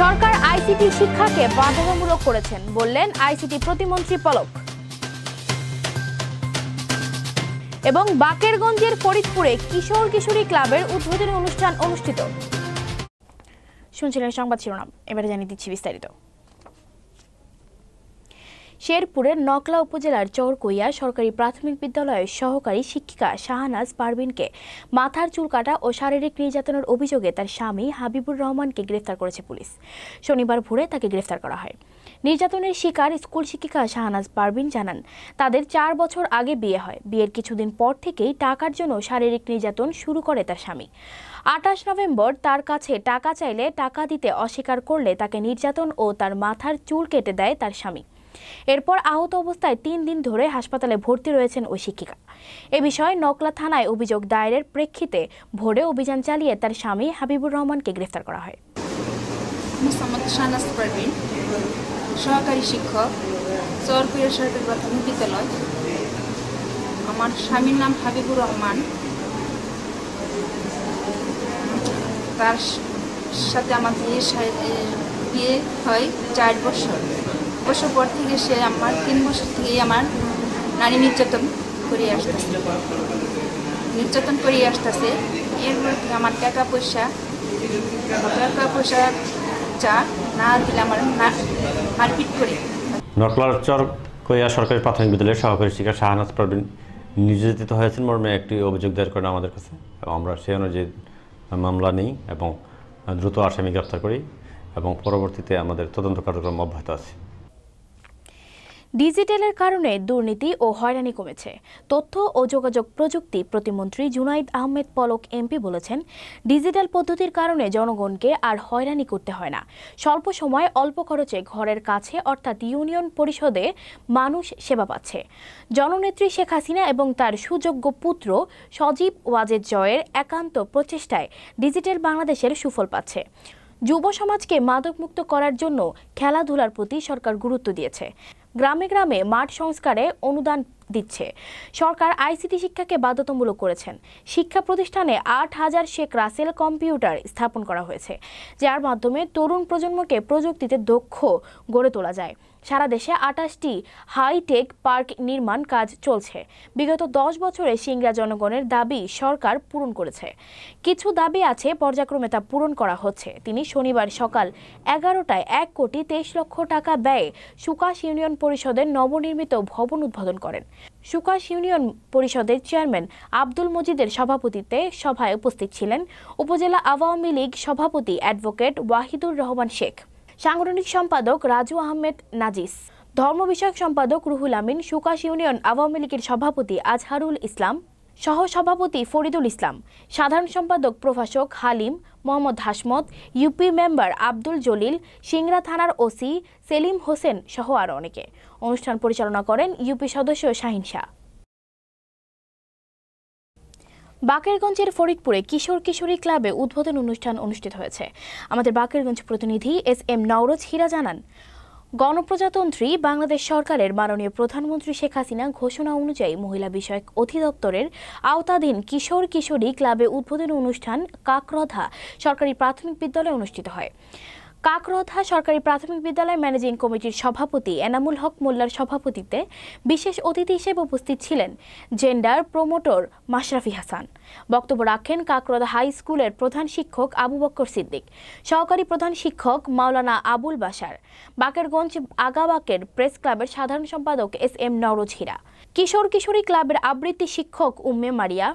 সরকার ICT শিক্ষাকে বাধ্যতামূলক করেছেন বললেন আইসিটি প্রতিমন্ত্রী পলক এবং বাকেরগঞ্জের ফরিদপুরে কিশোর কিশোরী ক্লাবের উদ্বোধনী অনুষ্ঠান অনুষ্ঠিত শুনছিলেন সংবাদ শিরোনাম এবারে জানিয়ে দিচ্ছি বিস্তারিত শেরপুরের নকলা উপজেলার চরকইয়া সরকারি প্রাথমিক বিদ্যালয়ের সহকারী শিক্ষিকা শাহানাজ পারবিনকে মাথার চুল কাটা ও শারীরিক নির্যাতনের অভিযোগে তার স্বামী হাবিবুর রহমানকে গ্রেফতার করেছে পুলিশ শনিবার ভোরে তাকে গ্রেফতার করা হয় নির্যাতনের শিকার স্কুল শিক্ষিকা শাহানাজ পারবিন জানান তাদের চার বছর আগে বিয়ে হয় বিয়ের কিছুদিন পর থেকেই টাকার জন্য শারীরিক নির্যাতন শুরু করে তার স্বামী আটাশ নভেম্বর তার কাছে টাকা চাইলে টাকা দিতে অস্বীকার করলে তাকে নির্যাতন ও তার মাথার চুল কেটে দেয় তার স্বামী এরপর আহত অবস্থায় তিন দিন ধরে হাসপাতালে ভর্তি রয়েছেন ওই শিক্ষিকা এ বিষয়ে নকলা থানায় অভিযোগ দায়েরের প্রেক্ষিতে ভোরে অভিযান চালিয়ে তার স্বামী হাবিবুর রহমানকে গ্রেফতার করা হয় সহকারী শিক্ষক চরপুরের সরকারি প্রাথমিক বিদ্যালয় আমার স্বামীর নাম হাবিবুর রহমান তার সাথে আমার বিয়ে বিয়ে হয় চার বছর বছর পর থেকে সে আমার তিন বছর থেকেই আমার নারী নির্যাতন করিয়ে আসতেছে নির্যাতন করিয়ে আসতেছে এরপর থেকে আমার টাকা পয়সা টাকা পয়সা চা না দিলে আমার মারপিট করে নটলাচর সরকারি প্রাথমিক বিদ্যালয়ের সহকারী শিক্ষা শাহনাজ প্রবীণ নির্যাতিত হয়েছেন মর্মে একটি অভিযোগ দায়ের করেন আমাদের কাছে এবং আমরা সে অনুযায়ী মামলা নিই এবং দ্রুত আসামি গ্রেপ্তার করি এবং পরবর্তীতে আমাদের তদন্ত কার্যক্রম অব্যাহত আছে ডিজিটালের কারণে দুর্নীতি ও হয়রানি কমেছে তথ্য ও যোগাযোগ প্রযুক্তি প্রতিমন্ত্রী জুনাইদ আহমেদ পলক এমপি বলেছেন ডিজিটাল পদ্ধতির কারণে জনগণকে আর হয়রানি করতে হয় না স্বল্প সময় অল্প খরচে ঘরের কাছে অর্থাৎ ইউনিয়ন পরিষদে মানুষ সেবা পাচ্ছে জননেত্রী শেখ হাসিনা এবং তার সুযোগ্য পুত্র সজীব ওয়াজেদ জয়ের একান্ত প্রচেষ্টায় ডিজিটাল বাংলাদেশের সুফল পাচ্ছে যুব সমাজকে মাদকমুক্ত করার জন্য খেলাধুলার প্রতি সরকার গুরুত্ব দিয়েছে গ্রামে গ্রামে মাঠ সংস্কারে অনুদান দিচ্ছে সরকার আইসিটি শিক্ষাকে বাধ্যতামূলক করেছেন শিক্ষা প্রতিষ্ঠানে আট হাজার শেখ রাসেল কম্পিউটার স্থাপন করা হয়েছে যার মাধ্যমে তরুণ প্রজন্মকে প্রযুক্তিতে দক্ষ গড়ে তোলা যায় সারা দেশে আটাশটি হাইটেক পার্ক নির্মাণ কাজ চলছে বিগত দশ বছরে সিংরা জনগণের দাবি সরকার পূরণ করেছে কিছু দাবি আছে পর্যায়ক্রমে তা পূরণ করা হচ্ছে তিনি শনিবার সকাল এগারোটায় এক কোটি তেইশ লক্ষ টাকা ব্যয়ে সুকাশ ইউনিয়ন পরিষদের নবনির্মিত ভবন উদ্বোধন করেন সুকাশ ইউনিয়ন পরিষদের চেয়ারম্যান আব্দুল মজিদের সভাপতিত্বে সভায় উপস্থিত ছিলেন উপজেলা আওয়ামী লীগ সভাপতি অ্যাডভোকেট ওয়াহিদুর রহমান শেখ সাংগঠনিক সম্পাদক রাজু আহমেদ নাজিস ধর্ম বিষয়ক সম্পাদক রুহুল আমিন সুকাশ ইউনিয়ন আওয়ামী লীগের সভাপতি আজহারুল ইসলাম সহসভাপতি ফরিদুল ইসলাম সাধারণ সম্পাদক প্রভাষক হালিম মোহাম্মদ হাসমত ইউপি মেম্বার আব্দুল জলিল সিংরা থানার ওসি সেলিম হোসেন সহ আরও অনেকে অনুষ্ঠান পরিচালনা করেন ইউপি সদস্য শাহিন শাহ বাকেরগঞ্জের ফরিদপুরে কিশোর কিশোরী ক্লাবে উদ্বোধন অনুষ্ঠান অনুষ্ঠিত হয়েছে আমাদের বাকেরগঞ্জ প্রতিনিধি এস এম নওরোজ হীরা জানান গণপ্রজাতন্ত্রী বাংলাদেশ সরকারের মাননীয় প্রধানমন্ত্রী শেখ হাসিনা ঘোষণা অনুযায়ী মহিলা বিষয়ক অধিদপ্তরের আওতাধীন কিশোর কিশোরী ক্লাবে উদ্বোধনী অনুষ্ঠান কাকরধা সরকারি প্রাথমিক বিদ্যালয়ে অনুষ্ঠিত হয় কাকরোথা সরকারি প্রাথমিক বিদ্যালয় ম্যানেজিং কমিটির সভাপতি এনামুল হক মোল্লার সভাপতিত্বে বিশেষ অতিথি হিসেবে উপস্থিত ছিলেন জেন্ডার প্রোমোটর মাশরাফি হাসান বক্তব্য রাখেন কাকরোধা হাই স্কুলের প্রধান শিক্ষক আবু বক্কর সিদ্দিক সহকারী প্রধান শিক্ষক মাওলানা আবুল বাসার বাকেরগঞ্জ আগাবাকের প্রেস ক্লাবের সাধারণ সম্পাদক এস এম নওরোজ হিরা কিশোর কিশোরী ক্লাবের আবৃত্তি শিক্ষক উম্মে মারিয়া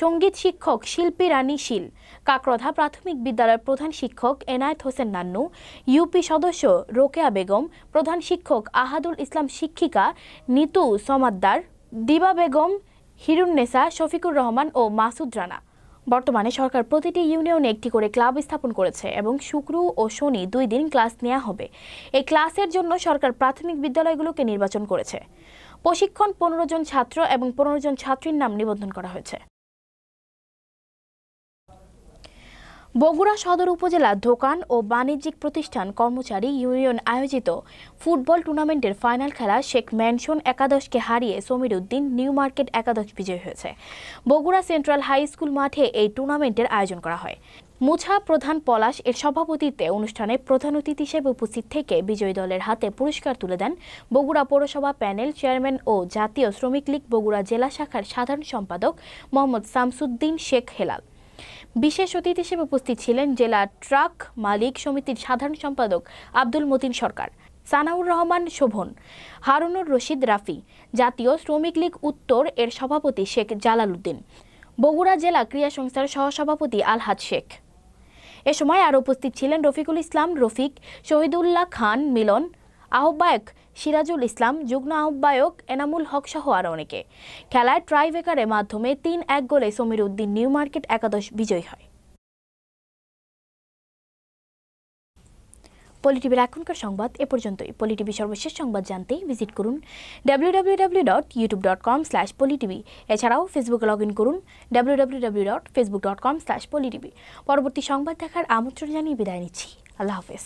সঙ্গীত শিক্ষক শিল্পী রানী শীল কাকরধা প্রাথমিক বিদ্যালয়ের প্রধান শিক্ষক এনায়েত হোসেন নান্নু ইউপি সদস্য রোকেয়া বেগম প্রধান শিক্ষক আহাদুল ইসলাম শিক্ষিকা নিতু সমাদ্দার দিবা বেগম হিরুন্নেসা শফিকুর রহমান ও মাসুদ রানা বর্তমানে সরকার প্রতিটি ইউনিয়নে একটি করে ক্লাব স্থাপন করেছে এবং শুক্র ও শনি দুই দিন ক্লাস নেওয়া হবে এই ক্লাসের জন্য সরকার প্রাথমিক বিদ্যালয়গুলোকে নির্বাচন করেছে প্রশিক্ষণ পনেরো জন ছাত্র এবং পনেরো জন ছাত্রীর নাম নিবন্ধন করা হয়েছে বগুড়া সদর উপজেলা দোকান ও বাণিজ্যিক প্রতিষ্ঠান কর্মচারী ইউনিয়ন আয়োজিত ফুটবল টুর্নামেন্টের ফাইনাল খেলা শেখ ম্যানশন একাদশকে হারিয়ে সমীর উদ্দিন নিউ মার্কেট একাদশ বিজয় হয়েছে বগুড়া সেন্ট্রাল হাই স্কুল মাঠে এই টুর্নামেন্টের আয়োজন করা হয় মুছা প্রধান পলাশ এর সভাপতিত্বে অনুষ্ঠানে প্রধান অতিথি হিসেবে উপস্থিত থেকে বিজয়ী দলের হাতে পুরস্কার তুলে দেন বগুড়া পৌরসভা প্যানেল চেয়ারম্যান ও জাতীয় শ্রমিক লীগ বগুড়া জেলা শাখার সাধারণ সম্পাদক মোহাম্মদ শামসুদ্দিন শেখ হেলাল বিশেষ অতিথি হিসেবে উপস্থিত ছিলেন জেলা ট্রাক মালিক সমিতির সাধারণ সম্পাদক আব্দুল মতিন সরকার সানাউর রহমান শোভন হারুনুর রশিদ রাফি জাতীয় শ্রমিক লীগ উত্তর এর সভাপতি শেখ জালাল উদ্দিন বগুড়া জেলা ক্রীড়া সংস্থার সহসভাপতি আলহাদ শেখ এ সময় আরও উপস্থিত ছিলেন রফিকুল ইসলাম রফিক শহীদুল্লাহ খান মিলন আহ্বায়ক সিরাজুল ইসলাম যুগ্ম আহ্বায়ক এনামুল হক সহ আরও অনেকে খেলায় ট্রাইভেকারের মাধ্যমে তিন এক গোলে সমীর উদ্দিন নিউ মার্কেট একাদশ বিজয়ী হয় পলিটিভির এখনকার সংবাদ এ পর্যন্তই পলিটিভি সর্বশেষ সংবাদ জানতে ভিজিট করুন W W dot YouTube dot com slash PoliTV এছাড়াও ফেসবুকে লগ ইন করুন W W W dot Facebook dot com slash PoliTV পরবর্তী সংবাদ দেখার আমন্ত্রণ জানিয়ে বিদায় নিচ্ছি আল্লাহ হাফেজ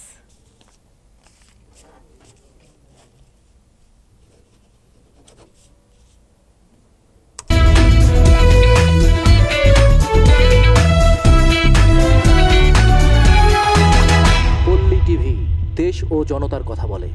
ও জনতার কথা বলে